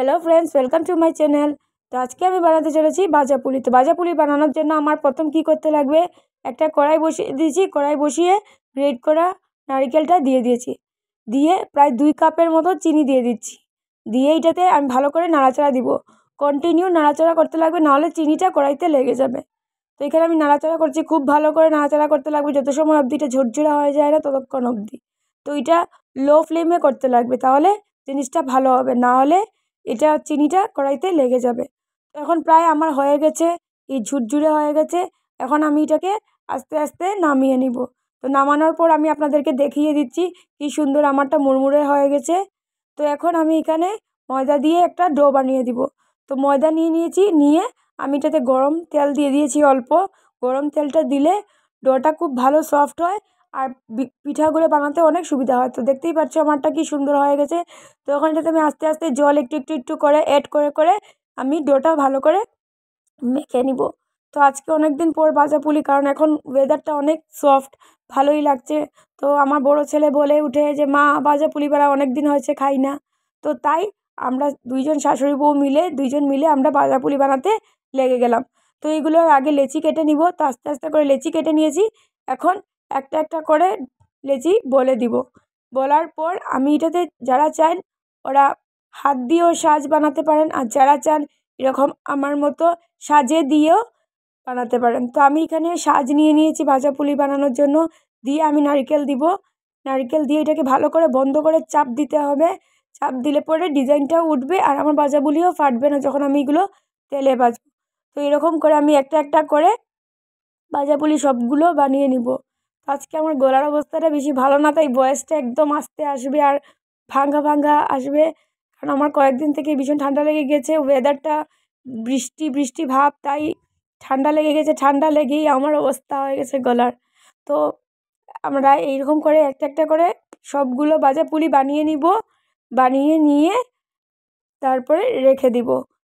hello friends welcome to my channel তো আজকে আমি বানাতে চলেছি বাজা পুলি তো ভাজা পুলি বানানোর জন্য আমার প্রথম কি করতে লাগবে একটা কড়াই বসিয়ে দিয়েছি কড়াই বসিয়ে রেড করা নারিকেলটা দিয়ে দিয়েছি দিয়ে প্রায় দুই কাপের মতো চিনি দিয়ে দিচ্ছি দিয়ে এইটাতে আমি ভালো করে নাড়াচাড়া দিব কন্টিনিউ নাড়াচাড়া করতে লাগবে নাহলে চিনিটা কড়াইতে লেগে যাবে তো এখানে আমি নাড়াচাড়া করছি খুব ভালো করে নাড়াচাড়া করতে লাগবে যত সময় অবধি এটা ঝরঝরা হয়ে যায় না ততক্ষণ অবধি তো এটা লো ফ্লেমে করতে লাগবে তাহলে জিনিসটা ভালো হবে না হলে এটা চিনিটা কড়াইতে লেগে যাবে এখন প্রায় আমার হয়ে গেছে এই ঝুরঝুরে হয়ে গেছে এখন আমি এটাকে আস্তে আস্তে নামিয়ে নিব তো নামানোর পর আমি আপনাদেরকে দেখিয়ে দিচ্ছি কি সুন্দর আমারটা মুড়মুড়ে হয়ে গেছে তো এখন আমি এখানে ময়দা দিয়ে একটা ডো বানিয়ে দিব তো ময়দা নিয়ে নিয়েছি নিয়ে আমি এটাতে গরম তেল দিয়ে দিয়েছি অল্প গরম তেলটা দিলে ডোটা খুব ভালো সফট হয় আর পিঠাগুলো বানাতে অনেক সুবিধা হয় তো দেখতেই পাচ্ছ আমারটা কি সুন্দর হয়ে গেছে তো ওখানটাতে আমি আস্তে আস্তে জল একটু একটু একটু করে অ্যাড করে করে আমি ডোটা ভালো করে মেখে নিব তো আজকে অনেক দিন পর বাজা পুলি কারণ এখন ওয়েদারটা অনেক সফট ভালোই লাগছে তো আমার বড় ছেলে বলে উঠে যে মা বাজা পুলি বেড়া অনেক দিন হয়েছে খাই না তো তাই আমরা দুইজন শাশুড়ি বউ মিলে দুইজন মিলে আমরা বাজা পুলি বানাতে লেগে গেলাম তো এইগুলোর আগে লেচি কেটে নিব তো আস্তে আস্তে করে লেচি কেটে নিয়েছি এখন একটা একটা করে লেচি বলে দিব বলার পর আমি এটাতে যারা চান ওরা হাত দিয়েও সাজ বানাতে পারেন আর যারা চান এরকম আমার মতো সাজে দিয়েও বানাতে পারেন তো আমি এখানে সাজ নিয়ে নিয়েছি ভাজা পুলি বানানোর জন্য দিয়ে আমি নারকেল দিব নারকেল দিয়ে এটাকে ভালো করে বন্ধ করে চাপ দিতে হবে চাপ দিলে পরে ডিজাইনটাও উঠবে আর আমার বাজাগুলিও ফাটবে না যখন আমি এগুলো তেলে বাজব তো এরকম করে আমি একটা একটা করে পুলি সবগুলো বানিয়ে নিব আজকে আমার গলার অবস্থাটা বেশি ভালো না তাই বয়সটা একদম আস্তে আসবে আর ভাঙ্গা ভাঙ্গা আসবে কারণ আমার কয়েকদিন থেকে ভীষণ ঠান্ডা লেগে গেছে ওয়েদারটা বৃষ্টি বৃষ্টি ভাব তাই ঠান্ডা লেগে গেছে ঠান্ডা লেগেই আমার অবস্থা হয়ে গেছে গলার তো আমরা এইরকম করে একটা একটা করে সবগুলো বাজা পুলি বানিয়ে নিব বানিয়ে নিয়ে তারপরে রেখে দিব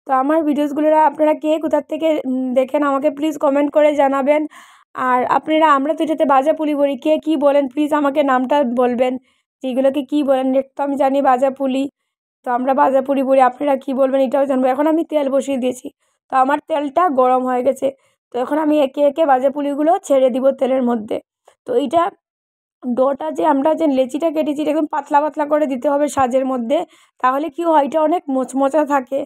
তো আমার ভিডিওসগুলোরা আপনারা কে কোথার থেকে দেখেন আমাকে প্লিজ কমেন্ট করে জানাবেন আর আপনারা আমরা তো এটাতে বাজাপুলি বলি কে কী বলেন প্লিজ আমাকে নামটা বলবেন যে কি কী বলেন এটা তো আমি জানি বাজাপুলি তো আমরা বাজাপুরি বলি আপনারা কী বলবেন এটাও জানবো এখন আমি তেল বসিয়ে দিয়েছি তো আমার তেলটা গরম হয়ে গেছে তো এখন আমি একে একে বাজাপুলিগুলো ছেড়ে দিব তেলের মধ্যে তো এইটা ডোটা যে আমরা যে লেচিটা কেটেছি এটা একদম পাতলা পাতলা করে দিতে হবে সাজের মধ্যে তাহলে কি হয় এটা অনেক মোচমোচা থাকে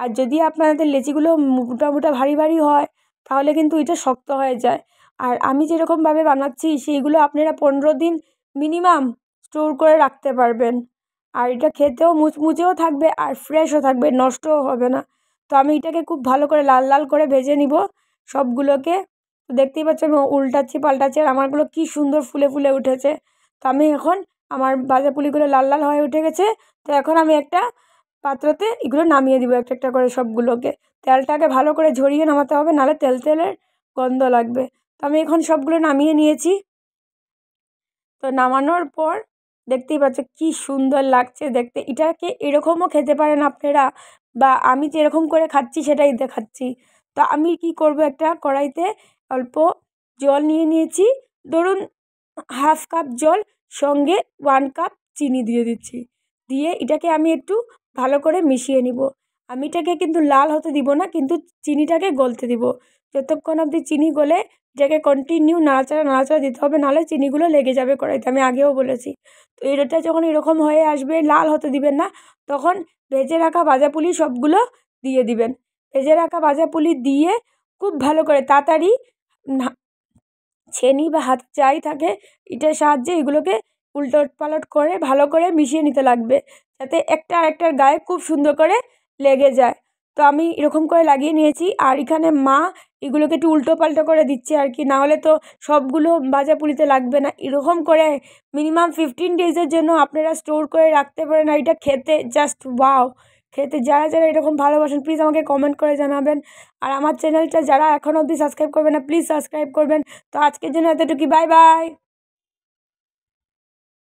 আর যদি আপনাদের লেচিগুলো মোটামুটা ভারী ভারী হয় তাহলে কিন্তু এটা শক্ত হয়ে যায় আর আমি যেরকমভাবে বানাচ্ছি সেইগুলো আপনারা পনেরো দিন মিনিমাম স্টোর করে রাখতে পারবেন আর এটা খেতেও মুচমুচেও থাকবে আর ফ্রেশও থাকবে নষ্টও হবে না তো আমি এটাকে খুব ভালো করে লাল লাল করে ভেজে নিব সবগুলোকে তো দেখতেই পাচ্ছি আমি উল্টাচ্ছি পাল্টাচ্ছি আর আমারগুলো কী সুন্দর ফুলে ফুলে উঠেছে তো আমি এখন আমার বাজা পুলিগুলো লাল লাল হয়ে উঠে গেছে তো এখন আমি একটা পাত্রতে এগুলো নামিয়ে দিব একটা একটা করে সবগুলোকে তেলটাকে ভালো করে ঝরিয়ে নামাতে হবে নাহলে তেল তেলের গন্ধ লাগবে তো আমি এখন সবগুলো নামিয়ে নিয়েছি তো নামানোর পর দেখতেই পাচ্ছ কি সুন্দর লাগছে দেখতে এটাকে এরকমও খেতে পারেন আপনারা বা আমি যেরকম করে খাচ্ছি সেটাই দেখাচ্ছি তো আমি কি করব একটা কড়াইতে অল্প জল নিয়ে নিয়েছি ধরুন হাফ কাপ জল সঙ্গে ওয়ান কাপ চিনি দিয়ে দিচ্ছি দিয়ে এটাকে আমি একটু ভালো করে মিশিয়ে নিব আমিটাকে কিন্তু লাল হতে দিব না কিন্তু চিনিটাকে গলতে দিব যতক্ষণ অবধি চিনি গলে যাকে কন্টিনিউ নাড়াচাড়া নাড়াচাড়া দিতে হবে নাহলে চিনিগুলো লেগে যাবে কড়াইতে আমি আগেও বলেছি তো এটা যখন এরকম হয়ে আসবে লাল হতে দিবেন না তখন ভেজে রাখা বাজা পুলি সবগুলো দিয়ে দিবেন ভেজে রাখা বাজা পুলি দিয়ে খুব ভালো করে তাড়াতাড়ি ছেনি বা হাত যাই থাকে এটার সাহায্যে এগুলোকে উল্টোট পালট করে ভালো করে মিশিয়ে নিতে লাগবে যাতে একটা আরেকটার গায়ে খুব সুন্দর করে লেগে যায় তো আমি এরকম করে লাগিয়ে নিয়েছি আর এখানে মা এগুলোকে একটু উল্টো পাল্টো করে দিচ্ছে আর কি নাহলে তো সবগুলো বাজা পুলিতে লাগবে না এরকম করে মিনিমাম ফিফটিন ডেজের জন্য আপনারা স্টোর করে রাখতে পারেন আর এটা খেতে জাস্ট ওয়াও খেতে যারা যারা এরকম ভালোবাসেন প্লিজ আমাকে কমেন্ট করে জানাবেন আর আমার চ্যানেলটা যারা এখনও অবধি সাবস্ক্রাইব করবে না প্লিজ সাবস্ক্রাইব করবেন তো আজকের জন্য এতটুকু বাই বাই